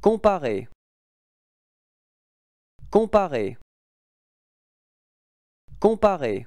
Comparer. Comparer. Comparer.